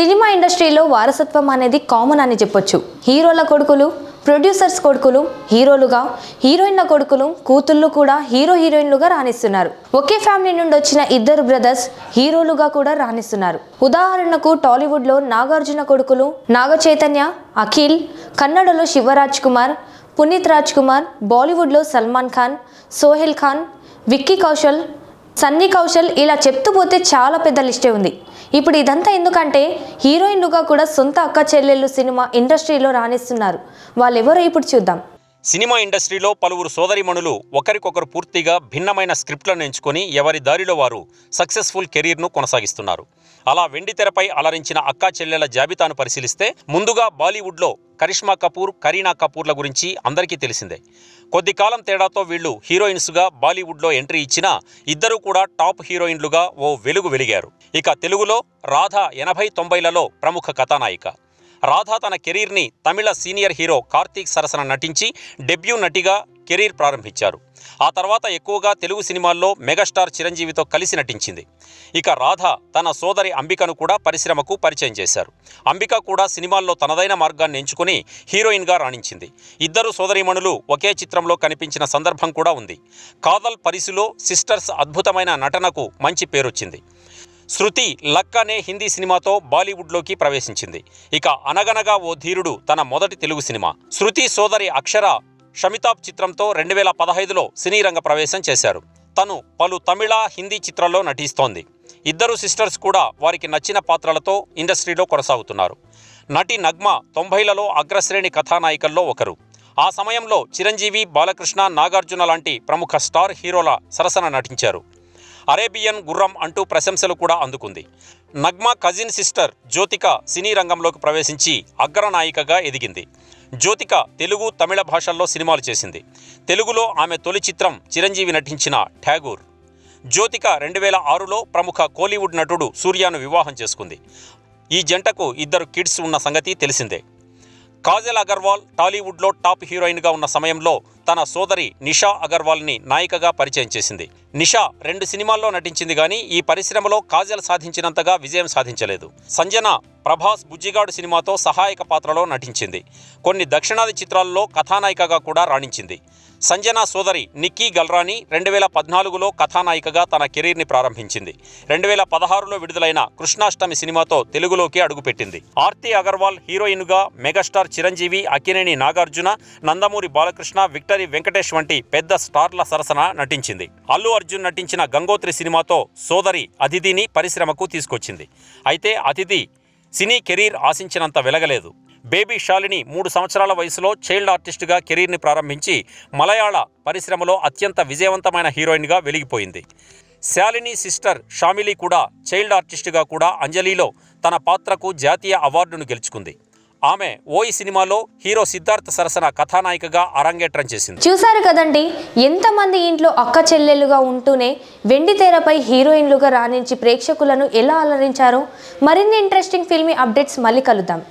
cinema ఇండస్ట్రీలో వారసత్వం అనేది కామన్ అని చెప్పొచ్చు హీరోల కొడుకులు ప్రొడ్యూసర్స్ కొడుకులు హీరోలుగా హీరోయిన్ల కొడుకులు కూతుళ్ళు కూడా హీరో హీరోయిన్లుగా రాణిస్తున్నారు ఒకే ఫ్యామిలీ నుండి వచ్చిన ఇద్దరు బ్రదర్స్ హీరోలుగా కూడా రాణిస్తున్నారు ఉదాహరణకు టాలీవుడ్లో నాగార్జున కొడుకులు నాగ చైతన్య అఖిల్ కన్నడలో శివరాజ్ కుమార్ పునీత్ రాజ్ కుమార్ బాలీవుడ్లో సల్మాన్ ఖాన్ సోహెల్ ఖాన్ విక్కీ కౌశల్ సన్నీ కౌశల్ ఇలా చెప్తూ పోతే చాలా పెద్ద లిస్టే ఉంది ఇప్పుడు ఇదంతా ఎందుకంటే హీరోయిన్లుగా కూడా సొంత అక్క చెల్లెళ్ళు సినిమా ఇండస్ట్రీలో రాణిస్తున్నారు వాళ్ళెవరో ఇప్పుడు చూద్దాం సినిమా ఇండస్ట్రీలో పలువురు సోదరిమణులు ఒకరికొకరు పూర్తిగా భిన్నమైన స్క్రిప్ట్లను ఎంచుకొని ఎవరి దారిలో వారు సక్సెస్ఫుల్ కెరీర్ను కొనసాగిస్తున్నారు అలా వెండితెరపై అలరించిన అక్కా చెల్లెల జాబితాను పరిశీలిస్తే ముందుగా బాలీవుడ్లో కరిష్మా కపూర్ కరీనా కపూర్ల గురించి అందరికీ తెలిసిందే కొద్ది కాలం తేడాతో వీళ్ళు హీరోయిన్స్గా బాలీవుడ్లో ఎంట్రీ ఇచ్చినా ఇద్దరూ కూడా టాప్ హీరోయిన్లుగా ఓ వెలుగు వెలిగారు ఇక తెలుగులో రాధా ఎనభై తొంభైలలో ప్రముఖ కథానాయిక రాధా తన కెరీర్ని తమిళ సీనియర్ హీరో కార్తీక్ సరసన నటించి డెబ్యూ నటిగా కెరీర్ ప్రారంభించారు ఆ తర్వాత ఎక్కువగా తెలుగు సినిమాల్లో మెగాస్టార్ చిరంజీవితో కలిసి నటించింది ఇక రాధ తన సోదరి అంబికను కూడా పరిశ్రమకు పరిచయం చేశారు అంబిక కూడా సినిమాల్లో తనదైన మార్గాన్ని ఎంచుకుని హీరోయిన్గా రాణించింది ఇద్దరు సోదరిమణులు ఒకే చిత్రంలో కనిపించిన సందర్భం కూడా ఉంది కాదల్ పరిసులో సిస్టర్స్ అద్భుతమైన నటనకు మంచి పేరొచ్చింది శృతి లక్ అనే హిందీ సినిమాతో బాలీవుడ్లోకి ప్రవేశించింది ఇక అనగనగా ఓ ధీరుడు తన మొదటి తెలుగు సినిమా శృతి సోదరి అక్షర షమితాబ్ చిత్రంతో రెండు వేల పదహైదులో సినీ రంగ ప్రవేశం చేశారు తను పలు తమిళ హిందీ చిత్రాల్లో నటిస్తోంది ఇద్దరు సిస్టర్స్ కూడా వారికి నచ్చిన పాత్రలతో ఇండస్ట్రీలో కొనసాగుతున్నారు నటి నగ్మ తొంభైలలో అగ్రశ్రేణి కథానాయికల్లో ఒకరు ఆ సమయంలో చిరంజీవి బాలకృష్ణ నాగార్జున లాంటి ప్రముఖ స్టార్ హీరోల సరసన నటించారు అరేబియన్ గుర్రం అంటూ ప్రశంసలు కూడా అందుకుంది Nagma cousin sister Jyothika cine రంగంలోకి ప్రవేశించి అగ్రనాయికగా ఎదిగింది జ్యోతిక తెలుగు తమిళ భాషల్లో సినిమాలు చేసింది తెలుగులో ఆమె తొలి చిత్రం చిరంజీవి నటించిన ఠాగూర్ జ్యోతిక రెండు వేల ఆరులో ప్రముఖ కోలీవుడ్ నటుడు సూర్యాను వివాహం చేసుకుంది ఈ జంటకు ఇద్దరు కిడ్స్ ఉన్న సంగతి తెలిసిందే కాజల్ అగర్వాల్ టాలీవుడ్లో టాప్ హీరోయిన్గా ఉన్న సమయంలో తన సోదరి నిషా అగర్వాల్ని నాయికగా పరిచయం చేసింది నిషా రెండు సినిమాల్లో నటించింది కానీ ఈ పరిశ్రమలో కాజల్ సాధించినంతగా విజయం సాధించలేదు సంజన ప్రభాస్ బుజ్జిగాడు సినిమాతో సహాయక పాత్రలో నటించింది కొన్ని దక్షిణాది చిత్రాల్లో కథానాయికగా కూడా రాణించింది సంజన సోదరి నిక్కీ గల్రాని రెండు వేల పద్నాలుగులో కథానాయికగా తన కెరీర్ని ప్రారంభించింది రెండు వేల పదహారులో విడుదలైన కృష్ణాష్టమి సినిమాతో తెలుగులోకి అడుగుపెట్టింది ఆర్తి అగర్వాల్ హీరోయిన్గా మెగాస్టార్ చిరంజీవి అక్కినేని నాగార్జున నందమూరి బాలకృష్ణ విక్టరీ వెంకటేష్ వంటి పెద్ద స్టార్ల సరసన నటించింది అల్లు అర్జున్ నటించిన గంగోత్రి సినిమాతో సోదరి అతిథిని పరిశ్రమకు తీసుకొచ్చింది అయితే అతిథి సినీ కెరీర్ ఆశించినంత వెలగలేదు బేబీ షాలిని మూడు సంవత్సరాల వయసులో చైల్డ్ ఆర్టిస్టుగా కెరీర్ని ప్రారంభించి మలయాళ పరిశ్రమలో అత్యంత విజయవంతమైన హీరోయిన్గా వెలిగిపోయింది శాలిని సిస్టర్ షామిలీ కూడా చైల్డ్ ఆర్టిస్టుగా కూడా అంజలిలో తన పాత్రకు జాతీయ అవార్డును గెలుచుకుంది ఆమె ఓయి సినిమాలో హీరో సిద్ధార్థ సరసన కథానాయికగా అరంగేట్రం చేసింది చూశారు కదండి ఎంతమంది ఇంట్లో అక్క చెల్లెలుగా ఉంటూనే వెండి తెరపై హీరోయిన్లుగా రాణించి ప్రేక్షకులను ఎలా అలరించారో మరిన్ని ఇంట్రెస్టింగ్ ఫిల్మీ అప్డేట్స్ మళ్ళీ కలుద్దాం